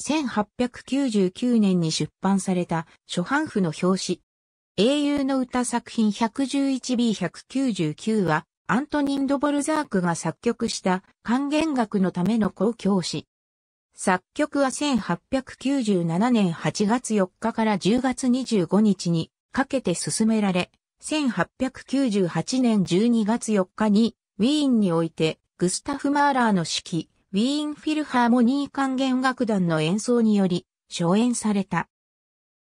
1899年に出版された初版譜の表紙。英雄の歌作品 111B199 は、アントニン・ドボルザークが作曲した還元学のための公教詩。作曲は1897年8月4日から10月25日にかけて進められ、1898年12月4日にウィーンにおいてグスタフ・マーラーの指揮、ウィーンフィルハーモニー管弦楽団の演奏により、初演された。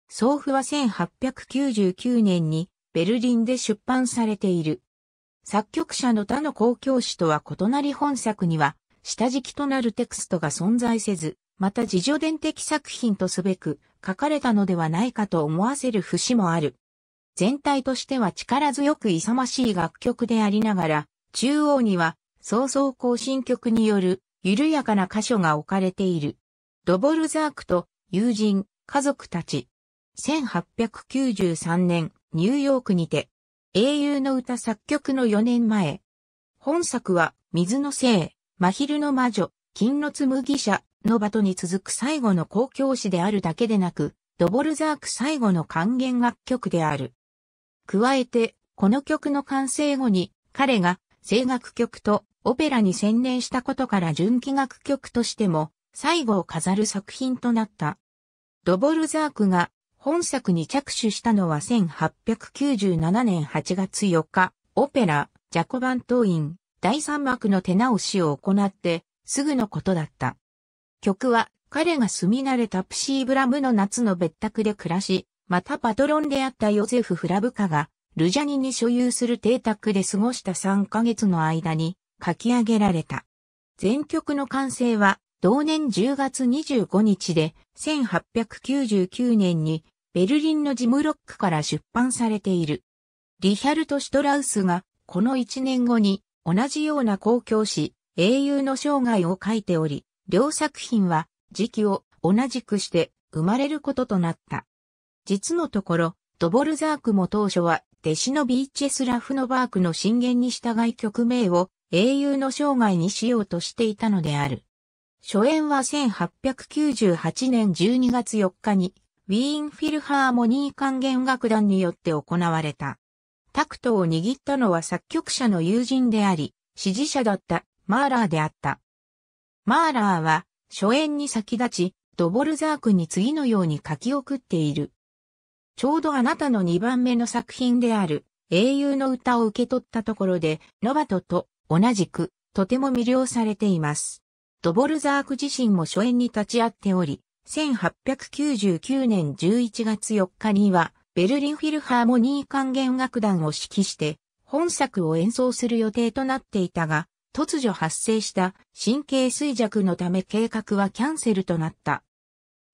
送付は1899年にベルリンで出版されている。作曲者の他の公共詩とは異なり本作には、下敷きとなるテクストが存在せず、また自助伝的作品とすべく書かれたのではないかと思わせる節もある。全体としては力強く勇ましい楽曲でありながら、中央には、早々更新曲による緩やかな箇所が置かれている。ドボルザークと友人、家族たち。1893年、ニューヨークにて、英雄の歌作曲の4年前。本作は、水の精、真昼の魔女、金の紬者の場とに続く最後の公共詩であるだけでなく、ドボルザーク最後の還元楽曲である。加えて、この曲の完成後に、彼が、声楽曲とオペラに専念したことから純喜楽曲としても最後を飾る作品となった。ドボルザークが本作に着手したのは1897年8月4日、オペラ、ジャコバン党員、第3幕の手直しを行って、すぐのことだった。曲は、彼が住み慣れたプシーブラムの夏の別宅で暮らし、またパトロンであったヨゼフ・フラブカが、ルジャニに所有する邸宅で過ごした3ヶ月の間に、書き上げられた。全曲の完成は同年10月25日で1899年にベルリンのジムロックから出版されている。リヒャルト・シュトラウスがこの1年後に同じような公共詩英雄の生涯を書いており、両作品は時期を同じくして生まれることとなった。実のところ、ドボルザークも当初は弟子のビーチェスラフノバークの進言に従い曲名を英雄の生涯にしようとしていたのである。初演は1898年12月4日に、ウィーンフィルハーモニー管弦楽団によって行われた。タクトを握ったのは作曲者の友人であり、支持者だったマーラーであった。マーラーは、初演に先立ち、ドボルザークに次のように書き送っている。ちょうどあなたの2番目の作品である、英雄の歌を受け取ったところで、ノバトと同じく、とても魅了されています。ドボルザーク自身も初演に立ち会っており、1899年11月4日には、ベルリンフィルハーモニー管弦楽団を指揮して、本作を演奏する予定となっていたが、突如発生した神経衰弱のため計画はキャンセルとなった。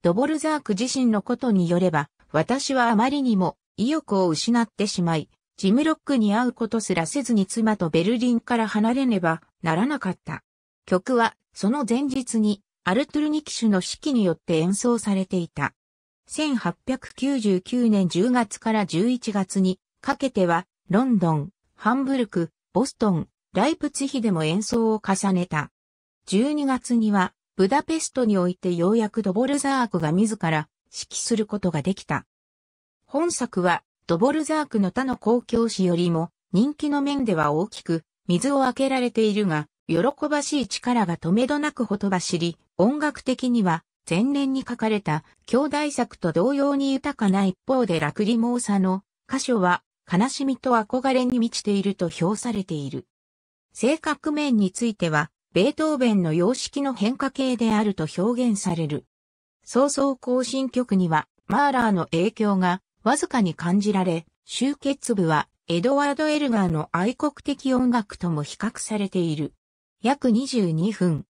ドボルザーク自身のことによれば、私はあまりにも意欲を失ってしまい、ジムロックに会うことすらせずに妻とベルリンから離れねばならなかった。曲は、その前日に、アルトゥルニキシュの指揮によって演奏されていた。1899年10月から11月にかけては、ロンドン、ハンブルク、ボストン、ライプツヒでも演奏を重ねた。12月には、ブダペストにおいてようやくドボルザークが自ら指揮することができた。本作はドボルザークの他の公共誌よりも人気の面では大きく、水を開けられているが、喜ばしい力が止めどなくほとばしり、音楽的には前年に書かれた兄弟作と同様に豊かな一方でラクリモーサの箇所は悲しみと憧れに満ちていると評されている。性格面については、ベートーベンの様式の変化形であると表現される。早々行進曲には、マーラーの影響がわずかに感じられ、集結部はエドワード・エルガーの愛国的音楽とも比較されている。約22分。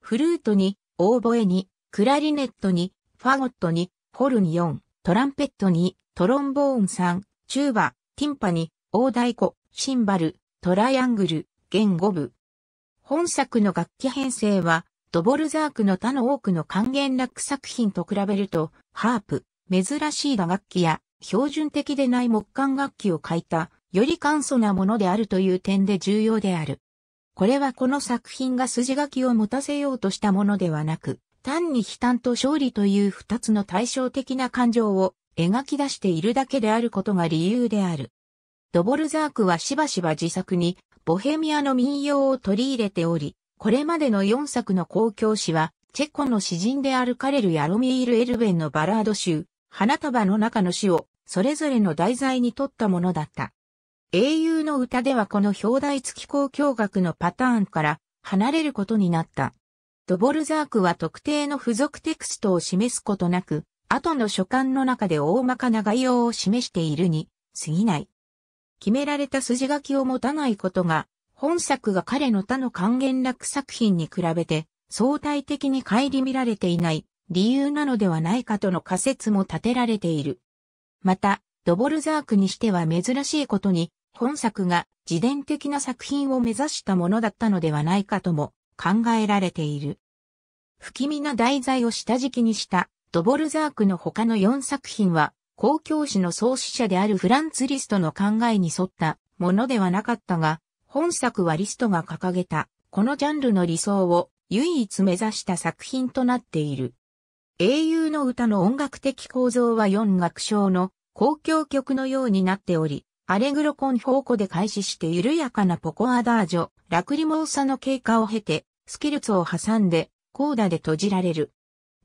フルートに、オーボエに、クラリネットに、ファゴットに、ホルン4、トランペットに、トロンボーン3、チューバ、ティンパに、大太鼓、シンバル、トライアングル、弦5部。本作の楽器編成は、ドボルザークの他の多くの還元楽作品と比べると、ハープ、珍しい打楽器や標準的でない木管楽器を書いた、より簡素なものであるという点で重要である。これはこの作品が筋書きを持たせようとしたものではなく、単に悲嘆と勝利という二つの対照的な感情を描き出しているだけであることが理由である。ドボルザークはしばしば自作にボヘミアの民謡を取り入れており、これまでの4作の公共詩は、チェコの詩人であるカレル・ヤロミール・エルベンのバラード集、花束の中の詩をそれぞれの題材にとったものだった。英雄の歌ではこの表題付き交響楽のパターンから離れることになった。ドボルザークは特定の付属テクストを示すことなく、後の書簡の中で大まかな概要を示しているに過ぎない。決められた筋書きを持たないことが、本作が彼の他の還元楽作品に比べて相対的に顧みられていない理由なのではないかとの仮説も立てられている。また、ドボルザークにしては珍しいことに、本作が自伝的な作品を目指したものだったのではないかとも考えられている。不気味な題材を下敷きにしたドボルザークの他の4作品は、公共史の創始者であるフランツ・リストの考えに沿ったものではなかったが、本作はリストが掲げた、このジャンルの理想を唯一目指した作品となっている。英雄の歌の音楽的構造は四楽章の公共曲のようになっており、アレグロコンフォーコで開始して緩やかなポコアダージョ、ラクリモーサの経過を経て、スキルツを挟んで、コーダで閉じられる。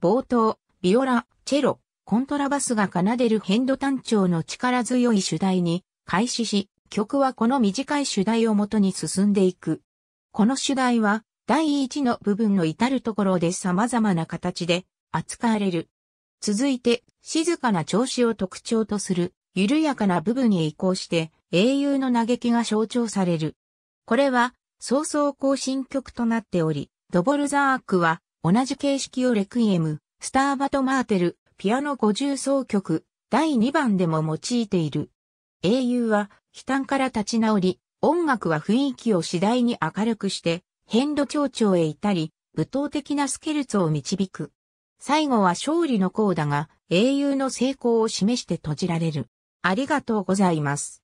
冒頭、ビオラ、チェロ、コントラバスが奏でるヘンド単調の力強い主題に開始し、曲はこの短い主題をもとに進んでいく。この主題は、第一の部分の至るところで様々な形で扱われる。続いて、静かな調子を特徴とする、緩やかな部分へ移行して、英雄の嘆きが象徴される。これは、早々更新曲となっており、ドボルザークは、同じ形式をレクイエム、スターバトマーテル、ピアノ50奏曲、第2番でも用いている。英雄は、悲嘆から立ち直り、音楽は雰囲気を次第に明るくして、変度蝶々へ至り、舞踏的なスケルツを導く。最後は勝利の功だが、英雄の成功を示して閉じられる。ありがとうございます。